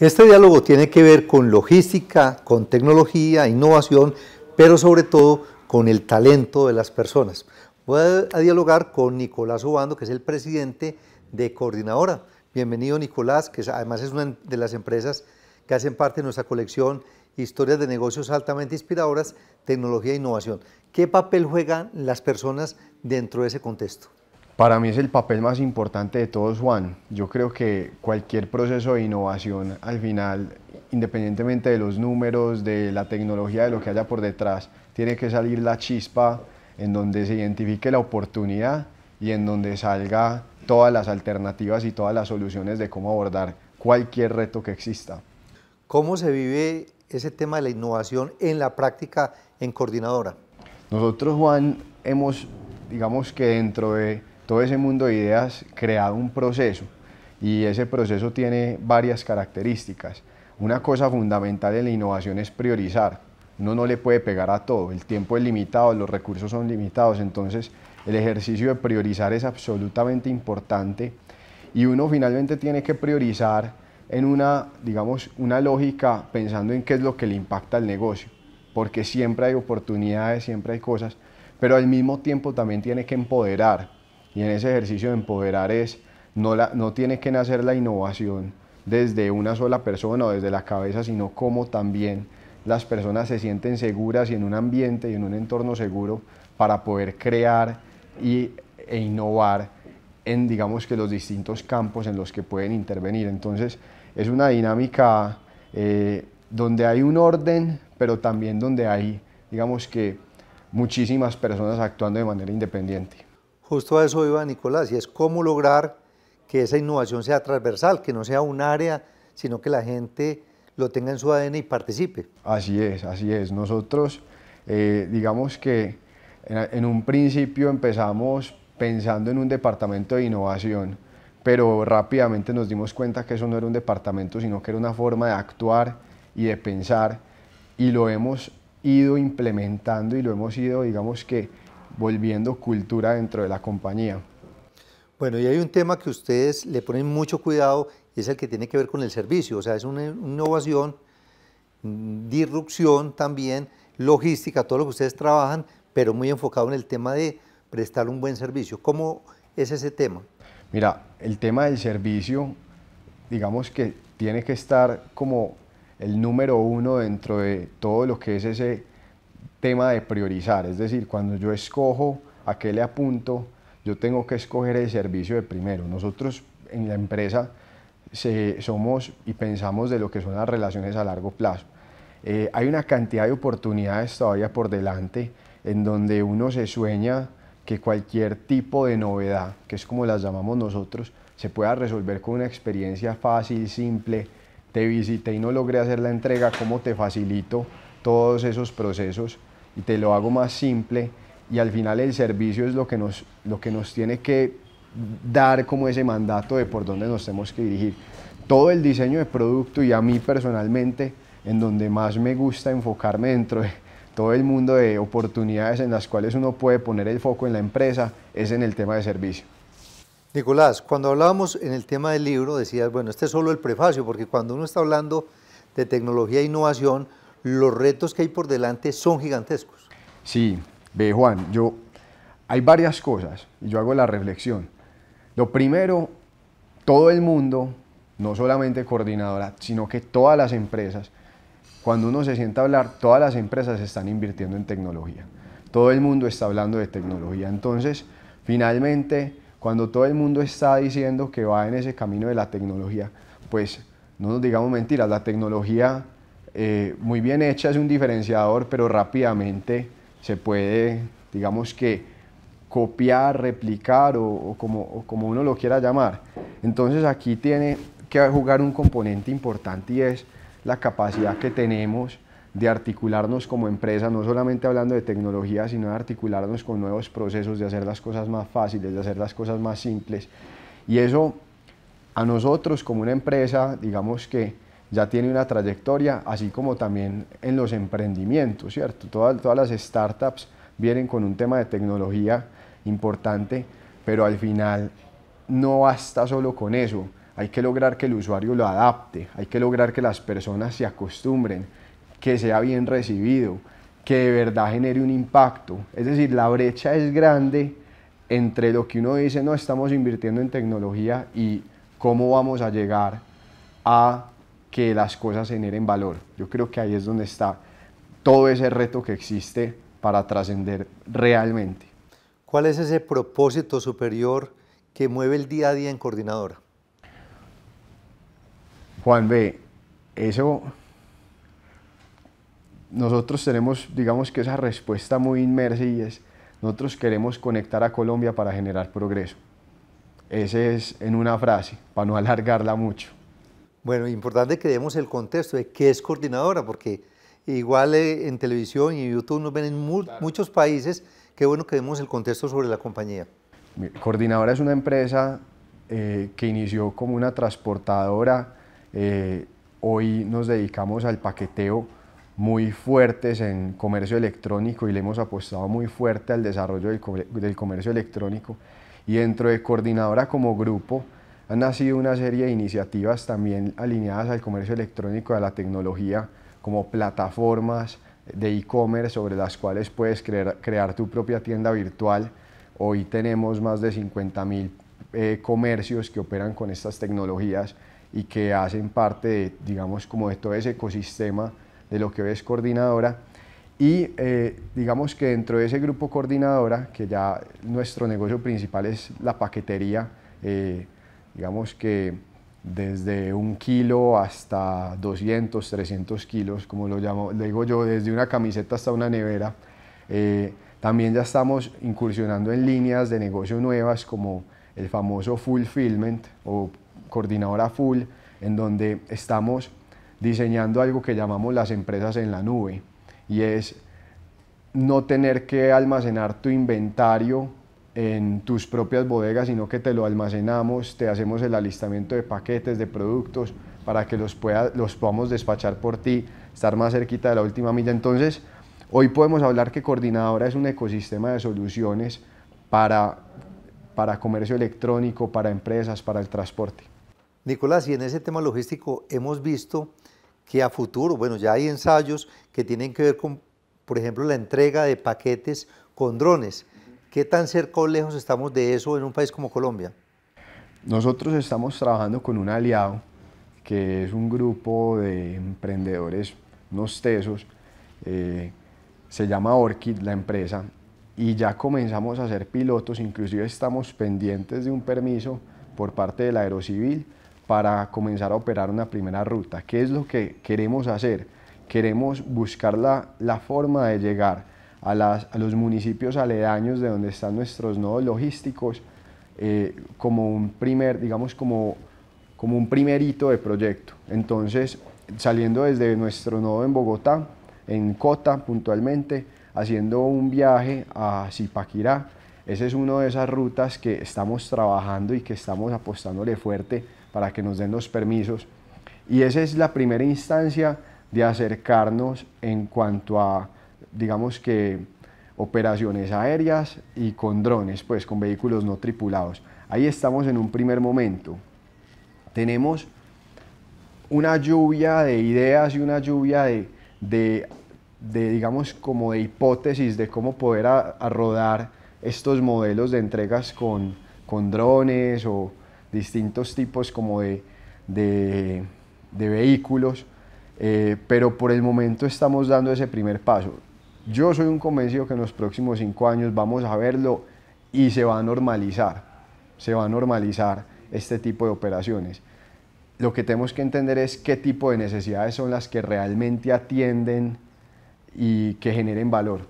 Este diálogo tiene que ver con logística, con tecnología, innovación, pero sobre todo con el talento de las personas. Voy a dialogar con Nicolás Obando, que es el presidente de Coordinadora. Bienvenido Nicolás, que además es una de las empresas que hacen parte de nuestra colección Historias de negocios altamente inspiradoras, tecnología e innovación. ¿Qué papel juegan las personas dentro de ese contexto? Para mí es el papel más importante de todos, Juan. Yo creo que cualquier proceso de innovación, al final, independientemente de los números, de la tecnología, de lo que haya por detrás, tiene que salir la chispa en donde se identifique la oportunidad y en donde salga todas las alternativas y todas las soluciones de cómo abordar cualquier reto que exista. ¿Cómo se vive ese tema de la innovación en la práctica en coordinadora? Nosotros, Juan, hemos, digamos que dentro de todo ese mundo de ideas creado un proceso y ese proceso tiene varias características. Una cosa fundamental en la innovación es priorizar. Uno no le puede pegar a todo, el tiempo es limitado, los recursos son limitados, entonces el ejercicio de priorizar es absolutamente importante y uno finalmente tiene que priorizar en una, digamos, una lógica pensando en qué es lo que le impacta al negocio, porque siempre hay oportunidades, siempre hay cosas, pero al mismo tiempo también tiene que empoderar y en ese ejercicio de empoderar es, no, la, no tiene que nacer la innovación desde una sola persona o desde la cabeza, sino cómo también las personas se sienten seguras y en un ambiente y en un entorno seguro para poder crear y, e innovar en, digamos que, los distintos campos en los que pueden intervenir. Entonces, es una dinámica eh, donde hay un orden, pero también donde hay, digamos que, muchísimas personas actuando de manera independiente. Justo a eso iba Nicolás, y es cómo lograr que esa innovación sea transversal, que no sea un área, sino que la gente lo tenga en su ADN y participe. Así es, así es. Nosotros, eh, digamos que en un principio empezamos pensando en un departamento de innovación, pero rápidamente nos dimos cuenta que eso no era un departamento, sino que era una forma de actuar y de pensar, y lo hemos ido implementando y lo hemos ido, digamos que, volviendo cultura dentro de la compañía. Bueno, y hay un tema que ustedes le ponen mucho cuidado y es el que tiene que ver con el servicio, o sea, es una innovación, disrupción también, logística, todo lo que ustedes trabajan, pero muy enfocado en el tema de prestar un buen servicio. ¿Cómo es ese tema? Mira, el tema del servicio, digamos que tiene que estar como el número uno dentro de todo lo que es ese tema de priorizar, es decir, cuando yo escojo a qué le apunto, yo tengo que escoger el servicio de primero. Nosotros en la empresa se, somos y pensamos de lo que son las relaciones a largo plazo. Eh, hay una cantidad de oportunidades todavía por delante en donde uno se sueña que cualquier tipo de novedad, que es como las llamamos nosotros, se pueda resolver con una experiencia fácil, simple. Te visité y no logré hacer la entrega, ¿cómo te facilito todos esos procesos y te lo hago más simple y al final el servicio es lo que nos, lo que nos tiene que dar como ese mandato de por dónde nos tenemos que dirigir. Todo el diseño de producto y a mí personalmente, en donde más me gusta enfocarme dentro de todo el mundo de oportunidades en las cuales uno puede poner el foco en la empresa, es en el tema de servicio. Nicolás, cuando hablábamos en el tema del libro, decías, bueno, este es solo el prefacio, porque cuando uno está hablando de tecnología e innovación, los retos que hay por delante son gigantescos. Sí, ve Juan, yo hay varias cosas y yo hago la reflexión. Lo primero, todo el mundo, no solamente coordinadora, sino que todas las empresas, cuando uno se sienta a hablar, todas las empresas están invirtiendo en tecnología. Todo el mundo está hablando de tecnología. Entonces, finalmente, cuando todo el mundo está diciendo que va en ese camino de la tecnología, pues no nos digamos mentiras, la tecnología eh, muy bien hecha, es un diferenciador, pero rápidamente se puede, digamos que, copiar, replicar o, como, o como uno lo quiera llamar. Entonces aquí tiene que jugar un componente importante y es la capacidad que tenemos de articularnos como empresa, no solamente hablando de tecnología, sino de articularnos con nuevos procesos, de hacer las cosas más fáciles, de hacer las cosas más simples. Y eso a nosotros como una empresa, digamos que ya tiene una trayectoria, así como también en los emprendimientos, ¿cierto? Todas, todas las startups vienen con un tema de tecnología importante, pero al final no basta solo con eso. Hay que lograr que el usuario lo adapte, hay que lograr que las personas se acostumbren, que sea bien recibido, que de verdad genere un impacto. Es decir, la brecha es grande entre lo que uno dice, no estamos invirtiendo en tecnología y cómo vamos a llegar a que las cosas generen valor. Yo creo que ahí es donde está todo ese reto que existe para trascender realmente. ¿Cuál es ese propósito superior que mueve el día a día en coordinadora? Juan B, eso nosotros tenemos, digamos que esa respuesta muy inmersa y es, nosotros queremos conectar a Colombia para generar progreso. Ese es en una frase, para no alargarla mucho. Bueno, importante que demos el contexto de qué es coordinadora, porque igual eh, en televisión y YouTube nos ven en muchos países, qué bueno que demos el contexto sobre la compañía. Coordinadora es una empresa eh, que inició como una transportadora, eh, hoy nos dedicamos al paqueteo muy fuertes en comercio electrónico y le hemos apostado muy fuerte al desarrollo del comercio electrónico. Y dentro de Coordinadora como grupo, han nacido una serie de iniciativas también alineadas al comercio electrónico, a la tecnología, como plataformas de e-commerce sobre las cuales puedes crear, crear, tu propia tienda virtual. Hoy tenemos más de 50 mil eh, comercios que operan con estas tecnologías y que hacen parte, de, digamos, como de todo ese ecosistema de lo que es coordinadora. Y eh, digamos que dentro de ese grupo coordinadora, que ya nuestro negocio principal es la paquetería, eh, digamos que desde un kilo hasta 200, 300 kilos, como lo llamo, digo yo, desde una camiseta hasta una nevera. Eh, también ya estamos incursionando en líneas de negocio nuevas como el famoso fulfillment o coordinadora full, en donde estamos diseñando algo que llamamos las empresas en la nube y es no tener que almacenar tu inventario en tus propias bodegas, sino que te lo almacenamos, te hacemos el alistamiento de paquetes, de productos, para que los, pueda, los podamos despachar por ti, estar más cerquita de la última milla. Entonces, hoy podemos hablar que Coordinadora es un ecosistema de soluciones para, para comercio electrónico, para empresas, para el transporte. Nicolás, y en ese tema logístico hemos visto que a futuro, bueno, ya hay ensayos que tienen que ver con, por ejemplo, la entrega de paquetes con drones. ¿Qué tan cerca o lejos estamos de eso en un país como Colombia? Nosotros estamos trabajando con un aliado, que es un grupo de emprendedores, unos tesos, eh, se llama Orchid la empresa, y ya comenzamos a hacer pilotos, inclusive estamos pendientes de un permiso por parte de del Aerocivil para comenzar a operar una primera ruta. ¿Qué es lo que queremos hacer? Queremos buscar la, la forma de llegar a, los municipios aledaños de donde están nuestros nodos logísticos eh, como un primer, digamos, como, como un primer hito de proyecto. Entonces, saliendo desde nuestro nodo en Bogotá, en Cota puntualmente, haciendo un viaje a Zipaquirá, esa es una de esas rutas que estamos trabajando y que estamos apostándole fuerte para que nos den los permisos. Y esa es la primera instancia de acercarnos en cuanto a digamos que operaciones aéreas y con drones, pues con vehículos no tripulados. Ahí estamos en un primer momento. Tenemos una lluvia de ideas y una lluvia de, digamos, como de hipótesis de cómo poder rodar estos modelos de entregas con, con, drones o distintos tipos como de, vehículos, eh, pero por el momento estamos dando ese primer paso. Yo soy un convencido que en los próximos cinco años vamos a verlo y se va a normalizar, se va a normalizar este tipo de operaciones. Lo que tenemos que entender es qué tipo de necesidades son las que realmente atienden y que generen valor.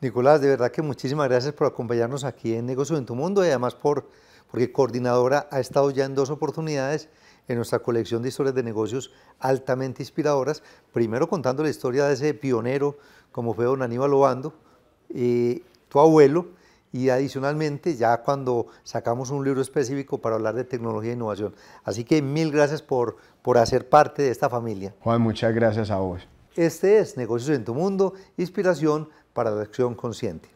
Nicolás, de verdad que muchísimas gracias por acompañarnos aquí en Negocio en tu Mundo y además por porque coordinadora ha estado ya en dos oportunidades en nuestra colección de historias de negocios altamente inspiradoras, primero contando la historia de ese pionero como fue don Aníbal Obando, y eh, tu abuelo, y adicionalmente ya cuando sacamos un libro específico para hablar de tecnología e innovación. Así que mil gracias por, por hacer parte de esta familia. Juan, muchas gracias a vos. Este es Negocios en tu Mundo, inspiración para la acción consciente.